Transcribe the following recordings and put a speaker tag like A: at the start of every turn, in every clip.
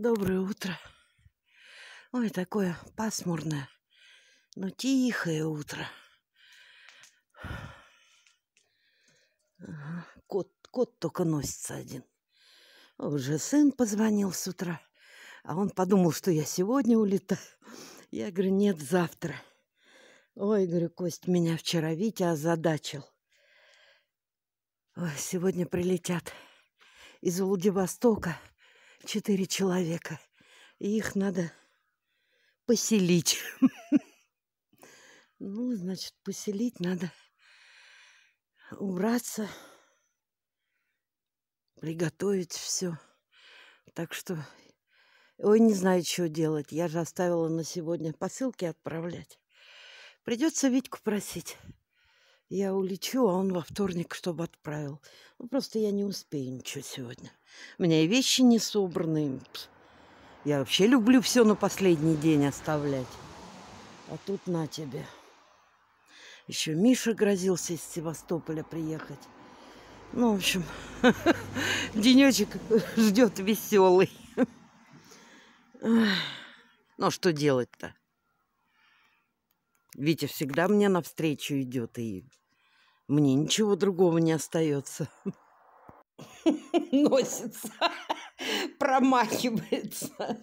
A: Доброе утро. Ой, такое пасмурное, но тихое утро. Ага, кот, кот только носится один. Уже сын позвонил с утра, а он подумал, что я сегодня улетаю. Я говорю, нет, завтра. Ой, говорю, Кость, меня вчера Витя озадачил. Ой, сегодня прилетят из Владивостока – четыре человека. И их надо поселить. Ну, значит, поселить надо убраться, приготовить все. Так что, ой, не знаю, что делать. Я же оставила на сегодня посылки отправлять. Придется Витьку просить я улечу, а он во вторник чтобы отправил. Ну, просто я не успею ничего сегодня. У меня и вещи не собраны. Я вообще люблю все на последний день оставлять. А тут на тебе. Еще Миша грозился из Севастополя приехать. Ну, в общем, денечек ждет веселый. Но ну, а что делать-то? Витя всегда мне навстречу идет, и мне ничего другого не остается. Носится, промахивается.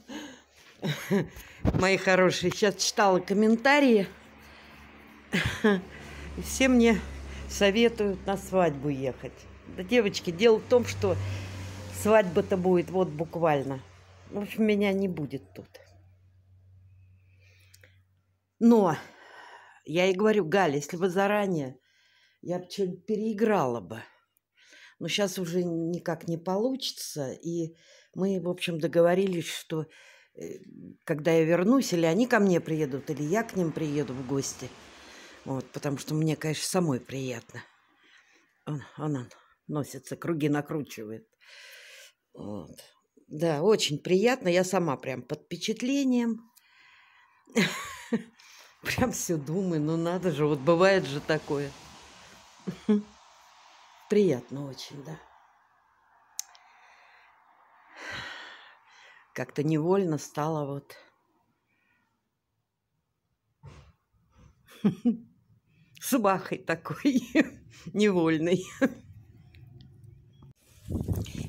A: Мои хорошие, сейчас читала комментарии. Все мне советуют на свадьбу ехать. Да, девочки, дело в том, что свадьба-то будет вот буквально. В общем, меня не будет тут. Но я ей говорю, Галя, если бы заранее, я бы что-нибудь переиграла бы. Но сейчас уже никак не получится. И мы, в общем, договорились, что э, когда я вернусь, или они ко мне приедут, или я к ним приеду в гости. Вот, потому что мне, конечно, самой приятно. Она носится, круги накручивает. Вот. Да, очень приятно. Я сама прям под впечатлением. Прям все думаю, ну надо же, вот бывает же такое. Приятно очень, да. Как-то невольно стало вот... субахой такой невольный.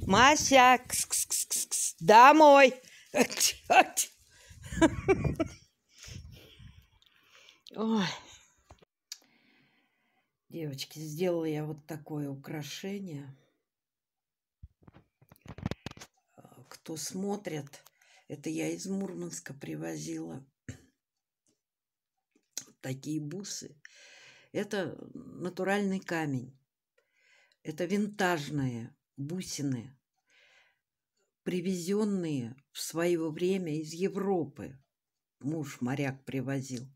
A: Мася, кс -кс -кс домой! Ой. Девочки, сделала я вот такое украшение. А, кто смотрит, это я из Мурманска привозила такие бусы. Это натуральный камень. Это винтажные бусины, привезенные в свое время из Европы. Муж моряк привозил.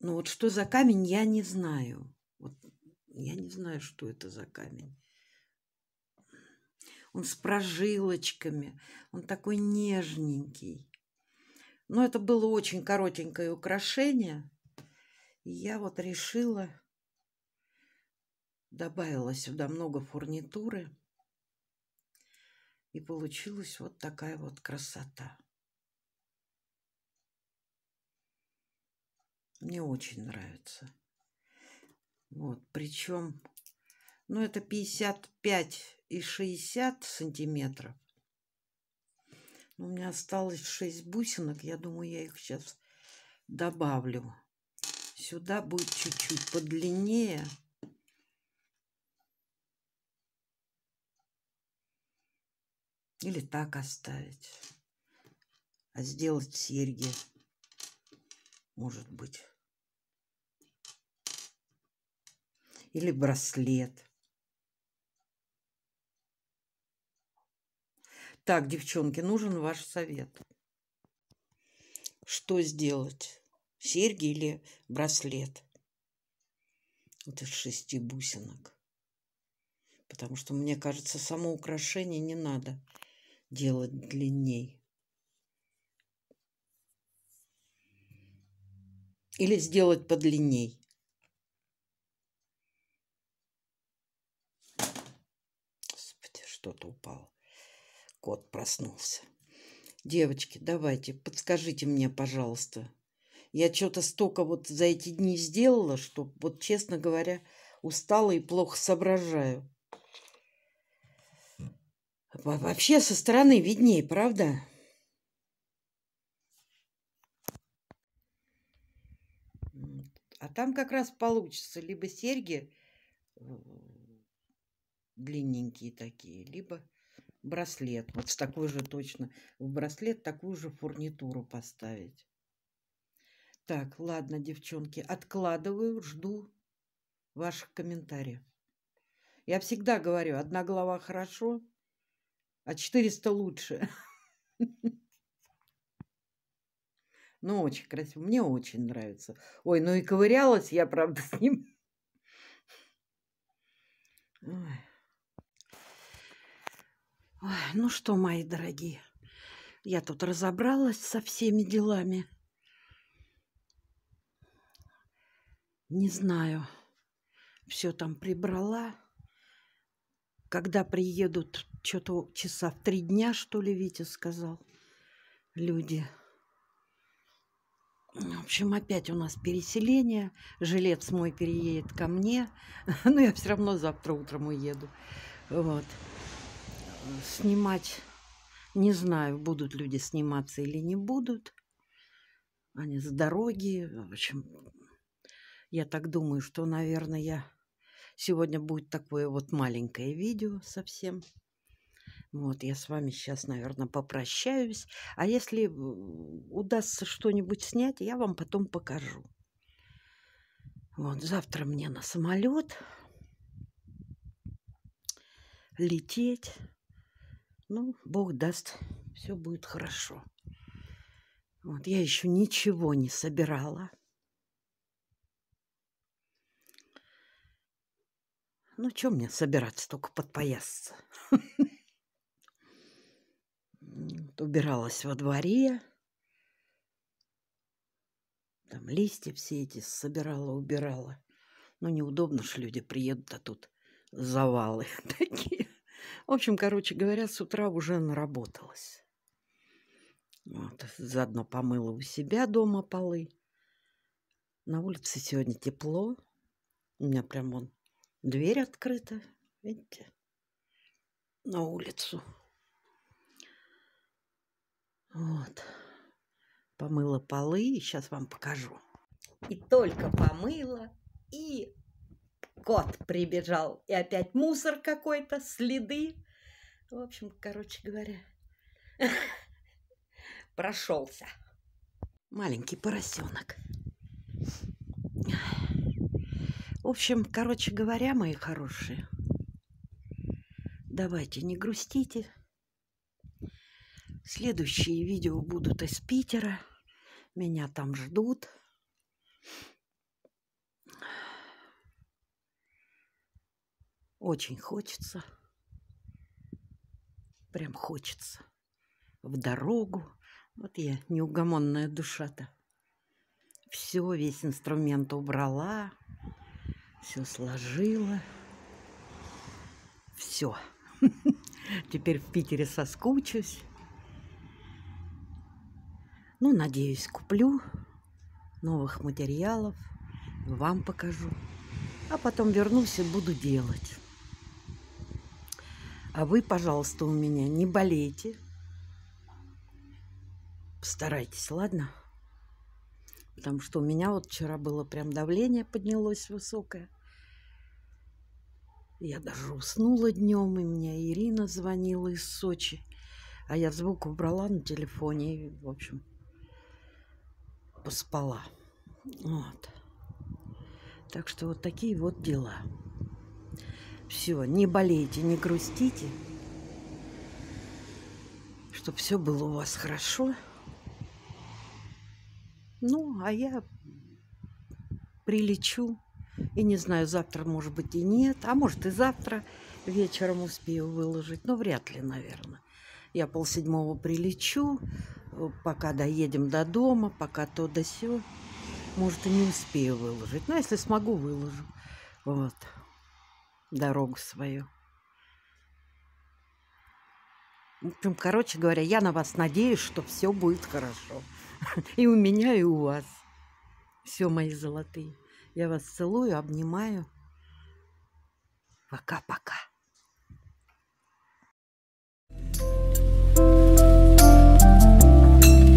A: Ну вот что за камень, я не знаю. Вот я не знаю, что это за камень. Он с прожилочками, он такой нежненький. Но это было очень коротенькое украшение. И я вот решила, добавила сюда много фурнитуры. И получилась вот такая вот красота. Мне очень нравится. Вот, причем, ну, это 55 и 60 сантиметров. Ну, у меня осталось 6 бусинок. Я думаю, я их сейчас добавлю. Сюда будет чуть-чуть подлиннее. Или так оставить. А сделать серьги, может быть. или браслет. Так, девчонки, нужен ваш совет. Что сделать? Серьги или браслет? Вот из шести бусинок. Потому что, мне кажется, само украшение не надо делать длинней. Или сделать подлинней. кот проснулся. Девочки, давайте, подскажите мне, пожалуйста. Я что-то столько вот за эти дни сделала, что вот, честно говоря, устала и плохо соображаю. Вообще со стороны виднее, правда? А там как раз получится либо серьги э, длинненькие такие, либо браслет. Вот с такой же точно. В браслет такую же фурнитуру поставить. Так, ладно, девчонки, откладываю, жду ваших комментариев. Я всегда говорю, одна глава хорошо, а 400 лучше. Ну, очень красиво. Мне очень нравится. Ой, ну и ковырялась я, правда, с ним. Ой. Ой, ну что, мои дорогие, я тут разобралась со всеми делами. Не знаю, все там прибрала. Когда приедут, что-то часа в три дня, что ли, Витя сказал, люди. В общем, опять у нас переселение. Жилец мой переедет ко мне. Но я все равно завтра утром уеду. Вот снимать. Не знаю, будут люди сниматься или не будут. Они с дороги. В общем, я так думаю, что, наверное, я... сегодня будет такое вот маленькое видео совсем. Вот, я с вами сейчас, наверное, попрощаюсь. А если э, удастся что-нибудь снять, я вам потом покажу. Вот, завтра мне на самолет лететь. Ну, Бог даст, все будет хорошо. Вот, я еще ничего не собирала. Ну, что мне собираться, только подпоясаться. Убиралась во дворе. Там листья все эти собирала, убирала. Ну, неудобно, что люди приедут, а тут завалы такие. В общем, короче говоря, с утра уже наработалась. Вот, заодно помыла у себя дома полы. На улице сегодня тепло. У меня прям вон дверь открыта, видите, на улицу. Вот. Помыла полы, и сейчас вам покажу. И только помыла, и кот прибежал, и опять мусор какой-то, следы. В общем, короче говоря, прошелся. Маленький поросенок. В общем, короче говоря, мои хорошие, давайте не грустите. Следующие видео будут из Питера. Меня там ждут. Очень хочется, прям хочется, в дорогу. Вот я неугомонная душа-то. Все, весь инструмент убрала, все сложила. Все. Теперь в Питере соскучусь. Ну, надеюсь, куплю новых материалов, вам покажу. А потом вернусь и буду делать. А вы, пожалуйста, у меня не болейте. Постарайтесь, ладно? Потому что у меня вот вчера было прям давление поднялось высокое. Я даже уснула днем, и мне Ирина звонила из Сочи. А я звук убрала на телефоне и, в общем, поспала. Вот. Так что вот такие вот дела. Все, не болейте, не грустите. чтобы все было у вас хорошо. Ну, а я прилечу. И не знаю, завтра, может быть, и нет. А может, и завтра вечером успею выложить. Но ну, вряд ли, наверное. Я полседьмого прилечу, пока доедем до дома, пока то да сё. Может, и не успею выложить. Но ну, а если смогу, выложу. Вот дорогу свою. В ну, общем, Короче говоря, я на вас надеюсь, что все будет хорошо. И у меня, и у вас. Все, мои золотые. Я вас целую, обнимаю. Пока-пока.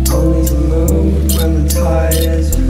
A: Always alone when the tide is